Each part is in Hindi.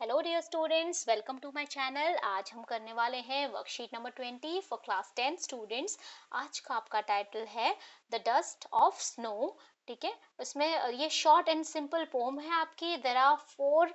Hello dear students welcome to my channel आज हम करने वाले हैं worksheet number twenty for class ten students आज का आपका टाइटल है द डस्ट ऑफ स्नो ठीक है उसमें ये शॉर्ट एंड सिंपल पोम है आपकी there are four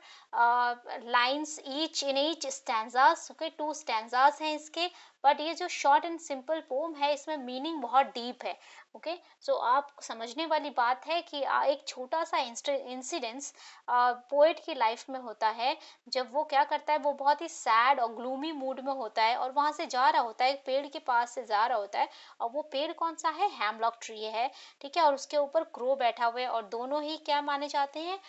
lines each in each stand to stand हैं इसके बट ये जो शॉर्ट एंड सिंपल पोम है इसमें मीनिंग बहुत डीप है ओके okay? सो so, आप समझने वाली बात है कि एक छोटा सा इंसिडेंस पोएट की लाइफ में होता है जब वो क्या करता है वो बहुत ही सैड और ग्लूमी मूड में होता है और वहाँ से जा रहा होता है एक पेड़ के पास से जा रहा होता है और वो पेड़ कौन सा है हैमलॉक ट्री है ठीक है और उसके ऊपर क्रो बैठा हुआ है और दोनों ही क्या माने जाते हैं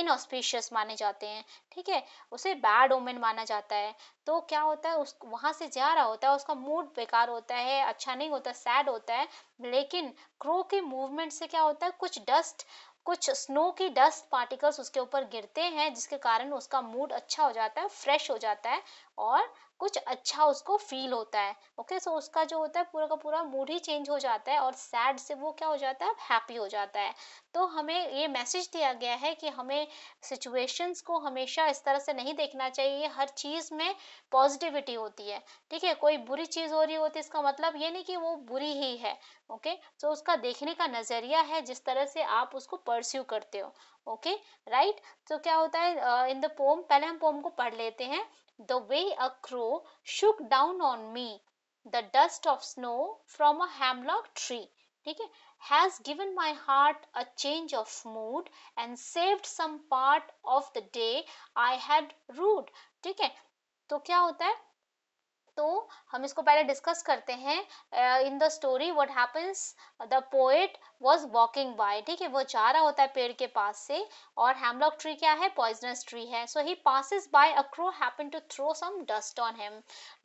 इनऑस्पिशियस माने जाते हैं ठीक है उसे बैड ओमेन माना जाता है तो क्या होता है उस वहाँ से जा रहा होता है उसका मूड बेकार होता है अच्छा नहीं होता सैड होता है लेकिन क्रो के मूवमेंट से क्या होता है कुछ डस्ट कुछ स्नो की डस्ट पार्टिकल्स उसके ऊपर गिरते हैं जिसके कारण उसका मूड अच्छा हो जाता है फ्रेश हो जाता है और कुछ अच्छा उसको फील होता है ओके सो so उसका जो होता है पूरा का पूरा मूड ही चेंज हो जाता है और सैड से वो क्या हो जाता है हैप्पी हो जाता है तो हमें ये मैसेज दिया गया है कि हमें सिचुएशंस को हमेशा इस तरह से नहीं देखना चाहिए हर चीज़ में पॉजिटिविटी होती है ठीक है कोई बुरी चीज़ हो रही होती है इसका मतलब ये नहीं कि वो बुरी ही है ओके okay? सो so उसका देखने का नज़रिया है जिस तरह से आप उसको परस्यू करते हो ओके राइट तो क्या होता है इन द पोम पहले हम पोम को पढ़ लेते हैं The way a crow shook down on me the dust of snow from a hemlock tree ठीक has given my heart a change of mood and saved some part of the day I had rued ठीक है तो क्या होता है तो हम इसको पहले डिस्कस करते हैं in the story what happens the poet was walking by ठीक है वो जा रहा होता है पेड़ के पास से और हेमलॉक ट्री क्या है पॉइजनस ट्री है so he passes by a crow happen to throw some dust on him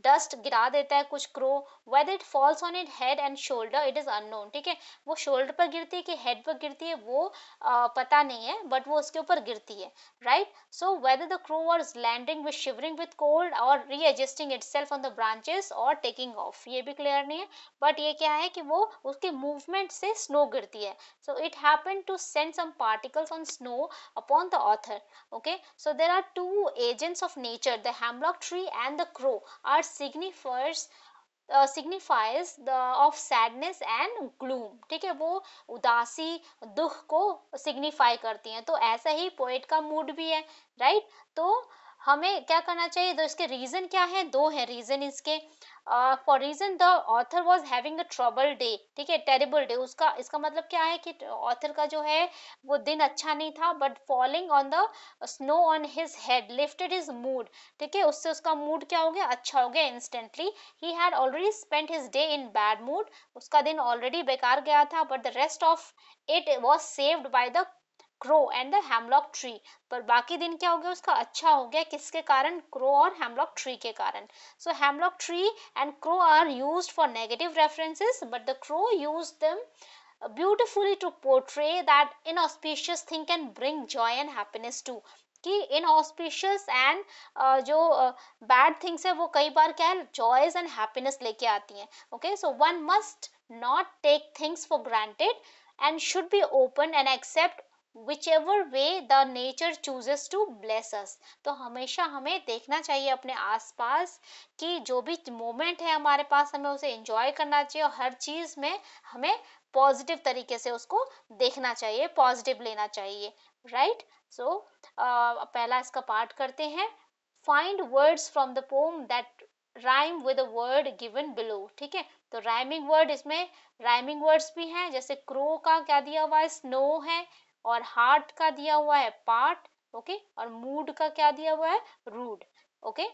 dust गिरा देता है कुछ crow whether it falls on it head and shoulder it is unknown ठीक है वो शोल्डर पर गिरती है कि हेड पर गिरती है वो आ, uh, पता नहीं है बट वो उसके ऊपर गिरती है right so whether the crow was landing with shivering with cold और readjusting itself on the branches और टेकिंग ऑफ ये भी क्लियर नहीं है बट ये क्या है कि वो उसके मूवमेंट से स्नो गिरती है so it happen to send some particles on snow upon the author okay so there are two agents of nature the hemlock tree and the crow are signifiers signifies the of sadness and gloom ठीक है वो उदासी दुख को सिग्निफाई करती हैं तो ऐसा ही पोइट का मूड भी है right तो हमें क्या करना चाहिए तो इसके रीज़न क्या है दो है रीज़न इसके for reason the author was having a trouble day ठीक है टेरिबल डे उसका इसका मतलब क्या है कि ऑथर का जो है वो दिन अच्छा नहीं था but falling on the snow on his head lifted his mood ठीक है उससे उसका मूड क्या हो गया अच्छा हो गया इंस्टेंटली ही had already spend his day in bad mood उसका दिन ऑलरेडी बेकार गया था but the rest of it was saved by the crow and the hemlock tree पर बाकी दिन क्या हो गया उसका अच्छा हो गया किसके कारण क्रो और हेमलॉक ट्री के कारण so hemlock tree and crow are use for negative references but the crow use them to portray that inauspicious thing can bring joy and happiness to कि इनऑस्पिशियस एंड uh, जो बैड uh, थिंग्स है वो कई बार क्या है जॉयज एंड हैप्पीनेस लेके आती हैं okay so one must not take things for granted and should be open and accept whichever way the nature chooses to bless us तो हमेशा हमें देखना चाहिए अपने आसपास कि जो भी मोमेंट है हमारे पास हमें उसे इंजॉय करना चाहिए और हर चीज़ में हमें पॉजिटिव तरीके से उसको देखना चाहिए पॉजिटिव लेना चाहिए राइट सो so, uh, पहला इसका पार्ट करते हैं find words from the poem that rhyme with word given below ठीक है तो राइमिंग वर्ड इसमें राइमिंग वर्ड्स भी हैं जैसे क्रो का क्या दिया हुआ है स्नो है और हार्ट का दिया हुआ है पार्ट ओके और मूड का क्या दिया हुआ है रूड ओके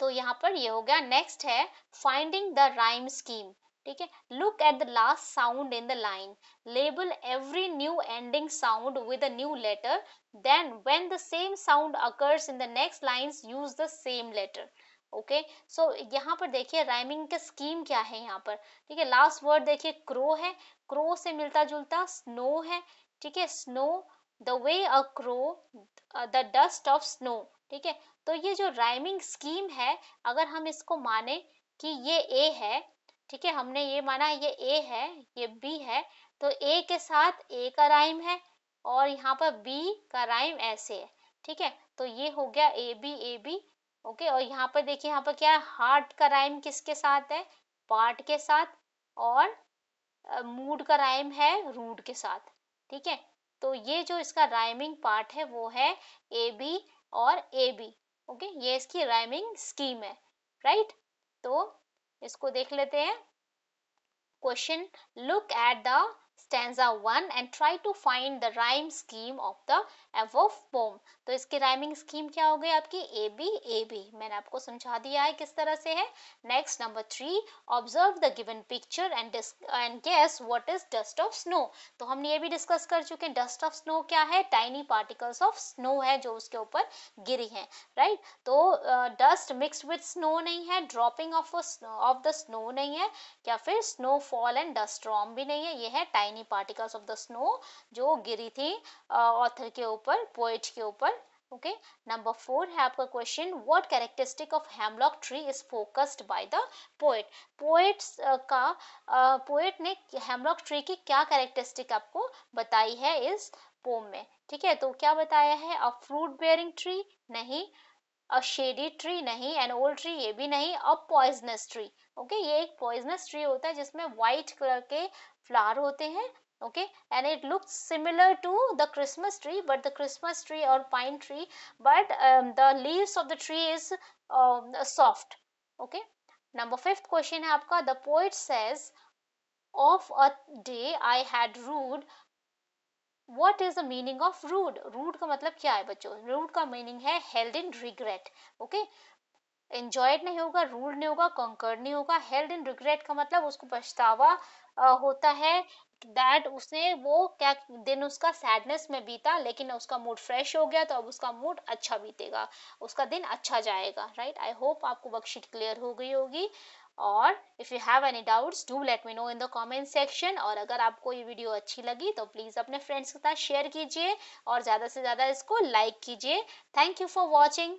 तो यहाँ पर ये हो गया नेक्स्ट है फाइंडिंग द राइम स्कीम ठीक है look at the last sound in the line label every new ending sound with a new letter then when the same sound occurs in the next lines use the same letter okay so यहाँ पर देखिए राइमिंग का स्कीम क्या है यहाँ पर ठीक है लास्ट वर्ड देखिए क्रो है क्रो से मिलता जुलता स्नो है ठीक है snow the way a crow the dust of snow ठीक है तो ये जो राइमिंग स्कीम है अगर हम इसको माने कि ये ए है ठीक है हमने ये माना ये ए है ये बी है तो ए के साथ ए का राइम है और यहाँ पर बी का राइम ऐसे है ठीक है तो ये हो गया A B A B okay और यहाँ पर देखिए यहाँ पर क्या है हार्ट का राइम किसके साथ है पार्ट के साथ और मूड uh, का राइम है रूट के साथ ठीक है तो ये जो इसका राइमिंग पार्ट है वो है ए बी और ए बी ओके ये इसकी राइमिंग स्कीम है राइट तो इसको देख लेते हैं question look at the stanza one and try to find the rhyme scheme of the above poem तो इसकी राइमिंग स्कीम क्या हो गई आपकी ए बी ए बी मैंने आपको समझा दिया है किस तरह से है next number three observe the given picture and and guess what is dust of snow तो हमने ये भी डिस्कस कर चुके हैं डस्ट ऑफ स्नो क्या है टाइनी पार्टिकल्स ऑफ स्नो है जो उसके ऊपर गिरी है राइट right? तो डस्ट मिक्स विद स्नो नहीं है dropping of of the snow नहीं है या फिर स्नो फॉल एंड डस्ट रॉम भी नहीं है ये है time tiny particles of the snow जो गिरी थी ऑथर के ऊपर पोइट के ऊपर ओके नंबर फोर है आपका question what characteristic of hemlock tree is focused by the poet poets का पोएट ने हेमलॉक ट्री की क्या कैरेक्टरिस्टिक आपको बताई है इस पोम में ठीक है तो क्या बताया है अ फ्रूट बेयरिंग ट्री नहीं अ शेडी ट्री नहीं एन ओल्ड ट्री ये भी नहीं अ पॉइजनस ट्री ओके ये एक पॉइजनस ट्री होता है जिसमें व्हाइट कलर के फ्लावर होते हैं okay and it looks similar to the Christmas tree but the Christmas tree और pine tree but the leaves of the tree is soft okay number fifth question है आपका the poet says of a day I had rued what is the meaning of rued rued का मतलब क्या है बच्चों रूड का मीनिंग है held in regret okay enjoyed नहीं होगा रूड नहीं होगा कंकर्ड नहीं होगा हेल्ड इन रिग्रेट का मतलब उसको पछतावा होता है दैट उसने वो क्या दिन उसका सैडनेस में बीता लेकिन उसका मूड फ्रेश हो गया तो अब उसका मूड अच्छा बीतेगा उसका दिन अच्छा जाएगा राइट आई होप आपको वर्कशीट क्लियर हो गई होगी और if you have any doubts do let me know in the comment section और अगर आपको ये वीडियो अच्छी लगी तो प्लीज़ अपने फ्रेंड्स के साथ शेयर कीजिए और ज़्यादा से ज़्यादा इसको लाइक कीजिए थैंक यू फॉर वॉचिंग